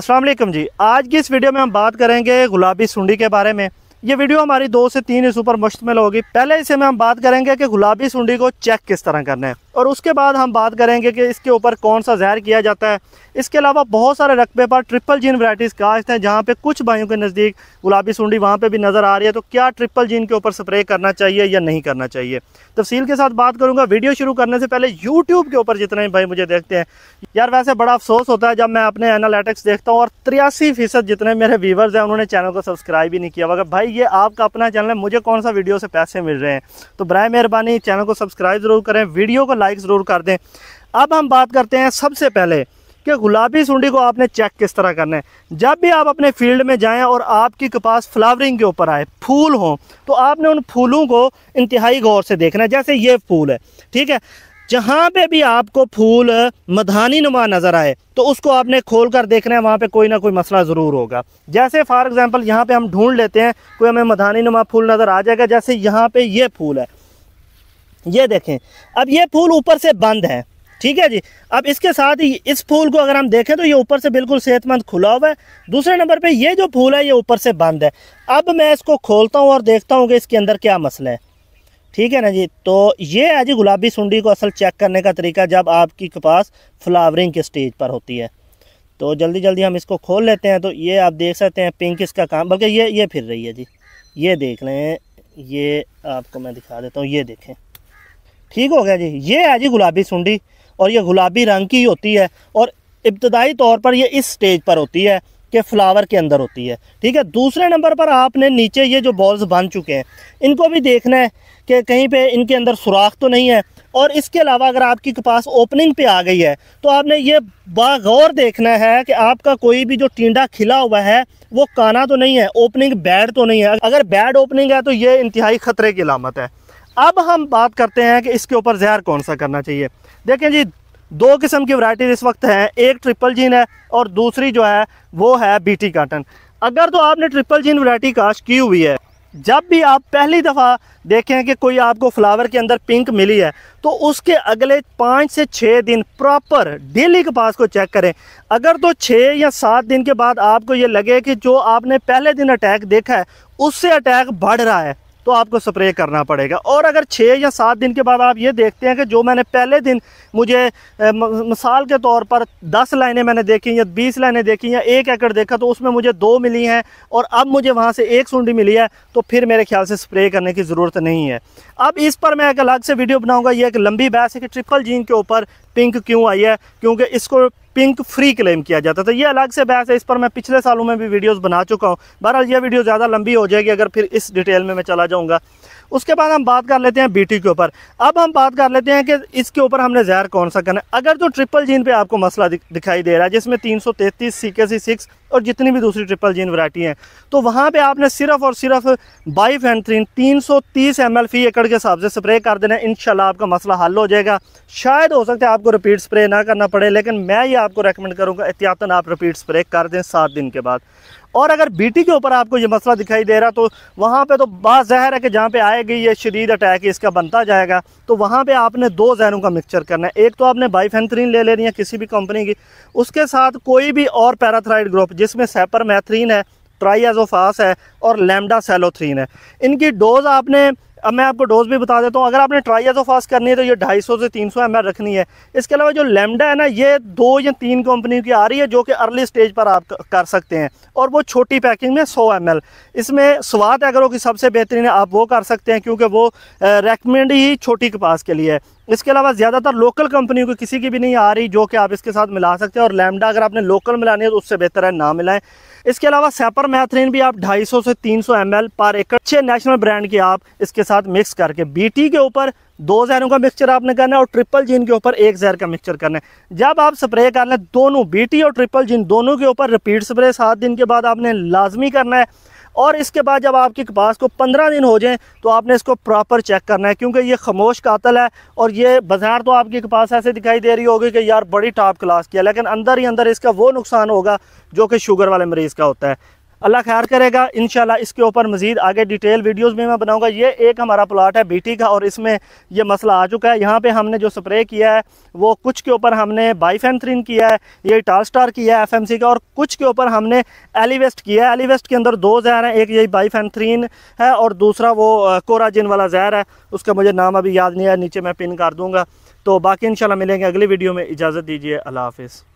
अस्सलाम वालेकुम जी आज की इस वीडियो में हम बात करेंगे गुलाबी सुंडी के बारे में ये वीडियो हमारी दो से तीन इस पर मुश्तमिल होगी पहले इसे में हम बात करेंगे कि गुलाबी सुंडी को चेक किस तरह करना है और उसके बाद हम बात करेंगे कि इसके ऊपर कौन सा जहर किया जाता है इसके अलावा बहुत सारे रकबे पर ट्रिपल जीन वैराइटीज़ काश्त हैं जहाँ पे कुछ भाइयों के नज़दीक गुलाबी सूंडी वहाँ पे भी नज़र आ रही है तो क्या ट्रिपल जीन के ऊपर स्प्रे करना चाहिए या नहीं करना चाहिए तफसील के साथ बात करूँगा वीडियो शुरू करने से पहले यूट्यूब के ऊपर जितने भाई मुझे देखते हैं यार वैसे बड़ा अफसोस होता है जब मैं अपने एनालिटिक्स देखता हूँ और तिरासी फ़ीसद जितने मेरे व्यूवर्स हैं उन्होंने चैनल को सब्सक्राइब ही नहीं किया अगर भाई ये आपका अपना चैनल है मुझे कौन सा वीडियो से पैसे मिल रहे हैं तो बर मेहरबानी चैनल को सब्सक्राइब ज़रूर करें वीडियो को लाइक लाइक ज़रूर कर दें अब हम बात करते हैं सबसे पहले कि गुलाबी सुंडी को आपने चेक किस तरह करना है जब भी आप अपने फील्ड में जाएं और आपकी कपास फ्लावरिंग के ऊपर आए फूल हों तो आपने उन फूलों को इंतहाई गौर से देखना है जैसे ये फूल है ठीक है जहाँ पे भी आपको फूल मधानी नुमा नज़र आए तो उसको आपने खोल कर देखना है वहाँ पे कोई ना कोई मसला ज़रूर होगा जैसे फॉर एग्ज़ाम्पल यहाँ पे हम ढूंढ लेते हैं कोई हमें मधानी नुमा फूल नज़र आ जाएगा जैसे यहाँ पे ये फूल है ये देखें अब ये फूल ऊपर से बंद है ठीक है जी अब इसके साथ ही इस फूल को अगर हम देखें तो ये ऊपर से बिल्कुल सेहतमंद खुला हुआ है दूसरे नंबर पे ये जो फूल है ये ऊपर से बंद है अब मैं इसको खोलता हूँ और देखता हूँ कि इसके अंदर क्या मसला है ठीक है ना जी तो ये है जी गुलाबी सुंडी को असल चेक करने का तरीका जब आपकी के पास फ्लावरिंग के स्टेज पर होती है तो जल्दी जल्दी हम इसको खोल लेते हैं तो ये आप देख सकते हैं पिंक इसका काम बल्कि ये ये फिर रही है जी ये देख लें ये आपको मैं दिखा देता हूँ ये देखें ठीक हो गया जी ये है जी गुलाबी सुंडी और ये गुलाबी रंग की होती है और इब्तदाई तौर पर ये इस स्टेज पर होती है के फ्लावर के अंदर होती है ठीक है दूसरे नंबर पर आपने नीचे ये जो बॉल्स बन चुके हैं इनको भी देखना है कि कहीं पे इनके अंदर सुराख तो नहीं है और इसके अलावा अगर आपकी के पास ओपनिंग पे आ गई है तो आपने ये बागौर देखना है कि आपका कोई भी जो टीडा खिला हुआ है वो काना तो नहीं है ओपनिंग बैड तो नहीं है अगर बैड ओपनिंग है तो ये इंतहाई ख़तरे की अलामत है अब हम बात करते हैं कि इसके ऊपर जहर कौन सा करना चाहिए देखें जी दो किस्म की वराइटीज़ इस वक्त हैं एक ट्रिपल जीन है और दूसरी जो है वो है बीटी काटन अगर तो आपने ट्रिपल जीन वरायटी काश की हुई है जब भी आप पहली दफ़ा देखें कि कोई आपको फ्लावर के अंदर पिंक मिली है तो उसके अगले पाँच से छः दिन प्रॉपर डेली के पास को चेक करें अगर तो छः या सात दिन के बाद आपको ये लगे कि जो आपने पहले दिन अटैक देखा है उससे अटैक बढ़ रहा है तो आपको स्प्रे करना पड़ेगा और अगर छः या सात दिन के बाद आप ये देखते हैं कि जो मैंने पहले दिन मुझे मिसाल के तौर पर दस लाइनें मैंने देखी या बीस लाइनें देखी या एक एकड़ देखा तो उसमें मुझे दो मिली हैं और अब मुझे वहाँ से एक सुंडी मिली है तो फिर मेरे ख्याल से स्प्रे करने की ज़रूरत नहीं है अब इस पर मैं एक अलग से वीडियो बनाऊँगा ये एक लंबी बहस है कि ट्रिपल जीन के ऊपर पिंक क्यों आई है क्योंकि इसको पिंक फ्री क्लेम किया जाता था ये अलग से बहस है इस पर मैं पिछले सालों में भी वीडियोस बना चुका हूँ बहरहाल ये वीडियो ज़्यादा लंबी हो जाएगी अगर फिर इस डिटेल में मैं चला जाऊँगा उसके बाद हम बात कर लेते हैं बीटी के ऊपर अब हम बात कर लेते हैं कि इसके ऊपर हमने जहर कौन सा करना है अगर तो ट्रिपल जीन पर आपको मसला दिखाई दे रहा है जिसमें तीन सौ तैंतीस सी सी सिक्स और जितनी भी दूसरी ट्रिपल जीन वैरायटी हैं तो वहाँ पे आपने सिर्फ और सिर्फ बाई फैंथ्रीन तीन एम एल फी एकड़ के हिसाब से स्प्रे कर देना है इन आपका मसला हल हो जाएगा शायद हो सकता है आपको रिपीट स्प्रे ना करना पड़े लेकिन मैं ये आपको रेकमेंड करूँगा एहतियातन आप रिपीट स्प्रे कर दें सात दिन के बाद और अगर बीटी के ऊपर आपको ये मसला दिखाई दे रहा तो वहाँ पे तो बात जहर है कि जहाँ पे आएगी ये शदीद अटैक इसका बनता जाएगा तो वहाँ पे आपने दो जहरों का मिक्सचर करना है एक तो आपने बाईफेंथ्रीन ले लेनी है किसी भी कंपनी की उसके साथ कोई भी और पैराथ्राइड ग्रुप जिसमें सेपर मैथरीन है ट्राइजोफास है और लेमडा सेलोथ्रीन है इनकी डोज़ आपने अब मैं आपको डोज भी बता देता हूँ अगर आपने ट्राइजोफास करनी है तो ये 250 से 300 सौ रखनी है इसके अलावा जो लेमडा है ना ये दो या तीन कंपनी की आ रही है जो कि अर्ली स्टेज पर आप कर सकते हैं और वो छोटी पैकिंग में 100 एम इसमें स्वाद एग्रो की सबसे बेहतरीन है आप वो कर सकते हैं क्योंकि वो रेकमेंड ही छोटी कपास के लिए है इसके अलावा ज़्यादातर लोकल कंपनियों की किसी की भी नहीं आ रही जो कि आप इसके साथ मिला सकते हैं और लैमडा अगर आपने लोकल मिलानी है तो उससे बेहतर है ना मिलाएं इसके अलावा सेपर मैथरीन भी आप 250 से 300 सौ पर एकड़ अच्छे नेशनल ब्रांड की आप इसके साथ मिक्स करके बी के ऊपर दो जहरों का मिक्सचर आपने करना है और ट्रिपल जीन के ऊपर एक जहर का मिक्सचर करना है जब आप स्प्रे कर लें दोनों बी और ट्रिपल जीन दोनों के ऊपर रिपीट स्प्रे सात दिन के बाद आपने लाजमी करना है और इसके बाद जब आपके कपास को पंद्रह दिन हो जाए तो आपने इसको प्रॉपर चेक करना है क्योंकि ये खामोश कातल है और ये बाजार तो आपके कपास ऐसे दिखाई दे रही होगी कि यार बड़ी टॉप क्लास की है लेकिन अंदर ही अंदर इसका वो नुकसान होगा जो कि शुगर वाले मरीज़ का होता है अल्लाह ख्याल करेगा इन इसके ऊपर मज़ीद आगे डिटेल वीडियोज़ में मैं बनाऊँगा ये एक हमारा प्लाट है बीटी का और इसमें यह मसला आ चुका है यहाँ पर हमने जो स्प्रे किया है वो कुछ के ऊपर हमने बाईफेंथ्रिन किया है ये स्टार किया है एफ का और कुछ के ऊपर हमने एलिवेस्ट किया है एलिवेस्ट के अंदर दो जहर हैं एक यही बाईफेंथ्रीन है और दूसरा वो कोराजिन वाला जहर है उसका मुझे नाम अभी याद नहीं है नीचे मैं पिन कर दूँगा तो बाकी शाला मिलेंगे अगली वीडियो में इजाज़त दीजिए अल्लाह हाफिज़